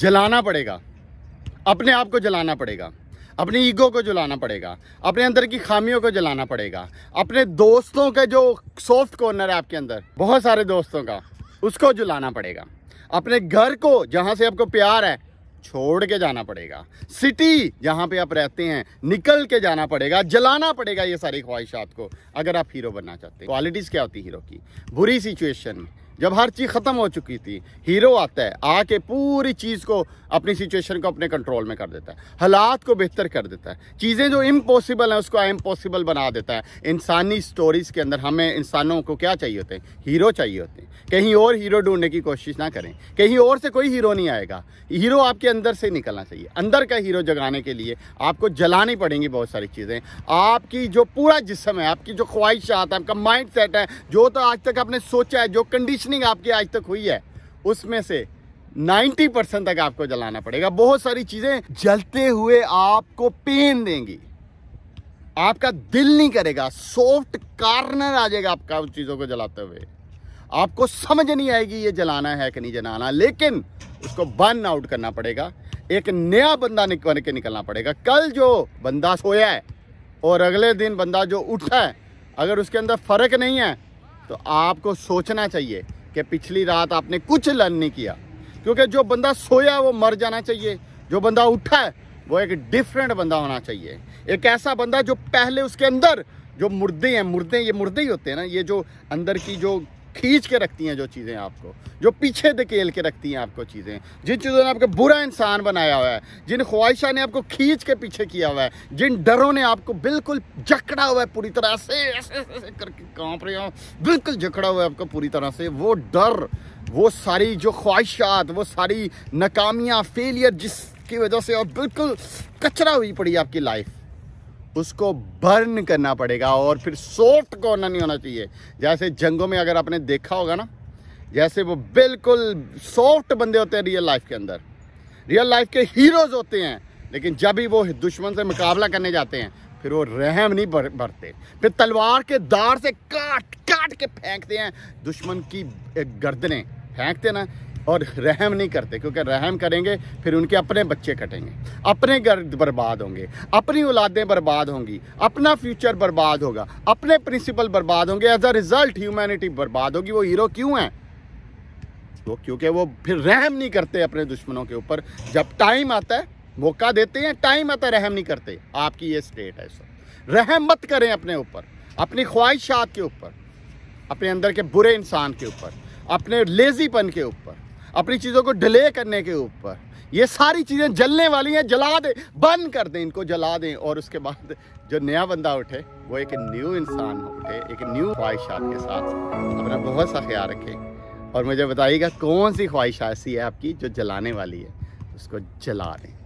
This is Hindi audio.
जलाना पड़ेगा अपने आप को जलाना पड़ेगा अपनी ईगो को जलाना पड़ेगा अपने अंदर की खामियों को जलाना पड़ेगा अपने दोस्तों के जो सॉफ्ट कॉर्नर है आपके अंदर बहुत सारे दोस्तों का उसको जलाना पड़ेगा अपने घर को जहाँ से आपको प्यार है छोड़ के जाना पड़ेगा सिटी जहाँ पे आप रहते हैं निकल के जाना पड़ेगा जलाना पड़ेगा ये सारी ख्वाहिशात को अगर आप हीरो बनना चाहते हैं क्वालिटीज़ क्या होती है हीरो की बुरी सिचुएशन में जब हर चीज़ ख़त्म हो चुकी थी हीरो आता है आके पूरी चीज़ को अपनी सिचुएशन को अपने कंट्रोल में कर देता है हालात को बेहतर कर देता है चीज़ें जो इम्पॉसिबल हैं उसको इम्पॉसिबल बना देता है इंसानी स्टोरीज़ के अंदर हमें इंसानों को क्या चाहिए होते हैं हीरो चाहिए होते हैं कहीं और हीरो ढूंढने की कोशिश ना करें कहीं और से कोई हीरो नहीं आएगा हीरो आपके अंदर से निकलना चाहिए अंदर का हीरो जगाने के लिए आपको जलानी पड़ेंगी बहुत सारी चीज़ें आपकी जो पूरा जिसम है आपकी जो ख्वाहिशात है आपका माइंड सेट है जो तो आज तक आपने सोचा है जो कंडीशन कंडीशनिंग आपकी आज तक हुई है उसमें से 90 परसेंट तक आपको जलाना पड़ेगा बहुत सारी चीज़ें जलते हुए आपको पेन देंगी आपका दिल नहीं करेगा सॉफ्ट कार्नर आ जाएगा आपका उन चीज़ों को जलाते हुए आपको समझ नहीं आएगी ये जलाना है कि नहीं जलाना लेकिन उसको बर्न आउट करना पड़ेगा एक नया बंदा निकल के निकलना पड़ेगा कल जो बंदा सोया है और अगले दिन बंदा जो उठा है अगर उसके अंदर फर्क नहीं है तो आपको सोचना चाहिए कि पिछली रात आपने कुछ लर्न नहीं किया क्योंकि जो बंदा सोया वो मर जाना चाहिए जो बंदा उठा है वो एक डिफरेंट बंदा होना चाहिए एक ऐसा बंदा जो पहले उसके अंदर जो मुर्दे हैं मुर्दे ये मुर्दे ही होते हैं ना ये जो अंदर की जो खींच के रखती हैं जो चीज़ें आपको जो पीछे धकेल के रखती हैं आपको चीज़ें जिन चीज़ों ने आपको बुरा इंसान बनाया हुआ है जिन ख्वाहिशा ने आपको खींच के पीछे किया हुआ है जिन डरों ने आपको बिल्कुल जकड़ा हुआ है पूरी तरह से ऐसे ऐसे करके कांप रहे हो बिल्कुल जकड़ा हुआ है आपको पूरी तरह से वो डर वो सारी जो ख्वाहिशात वो सारी नाकामियाँ फेलियर जिसकी वजह से और बिल्कुल कचरा हुई पड़ी आपकी लाइफ उसको बर्न करना पड़ेगा और फिर सॉफ्ट कॉर्नर नहीं होना चाहिए जैसे जंगों में अगर आपने देखा होगा ना जैसे वो बिल्कुल सॉफ्ट बंदे होते हैं रियल लाइफ के अंदर रियल लाइफ के हीरोज होते हैं लेकिन जब भी वो दुश्मन से मुकाबला करने जाते हैं फिर वो रहम नहीं बरते फिर तलवार के दार से काट काट के फेंकते हैं दुश्मन की गर्दने फेंकते ना और रहम नहीं करते क्योंकि रहम करेंगे फिर उनके अपने बच्चे कटेंगे अपने घर बर्बाद होंगे अपनी औलादें बर्बाद होंगी अपना फ्यूचर बर्बाद होगा अपने प्रिंसिपल बर्बाद होंगे एज अ रिज़ल्ट ह्यूमैनिटी बर्बाद होगी वो हीरो क्यों हैं वो क्योंकि वो फिर रहम नहीं करते अपने दुश्मनों के ऊपर जब टाइम आता है मौका देते हैं टाइम आता है रहम नहीं करते आपकी ये स्टेट है सर रहम मत करें अपने ऊपर अपनी ख्वाहिशात के ऊपर अपने अंदर के बुरे इंसान के ऊपर अपने लेजीपन के ऊपर अपनी चीज़ों को डिले करने के ऊपर ये सारी चीज़ें जलने वाली हैं जला दें बंद कर दें इनको जला दें और उसके बाद जो नया बंदा उठे वो एक न्यू इंसान उठे एक न्यू ख्वाहिशात के साथ अपना बहुत सा ख्याल रखें और मुझे बताइएगा कौन सी ख्वाहिश ऐसी है आपकी जो जलाने वाली है उसको जला दें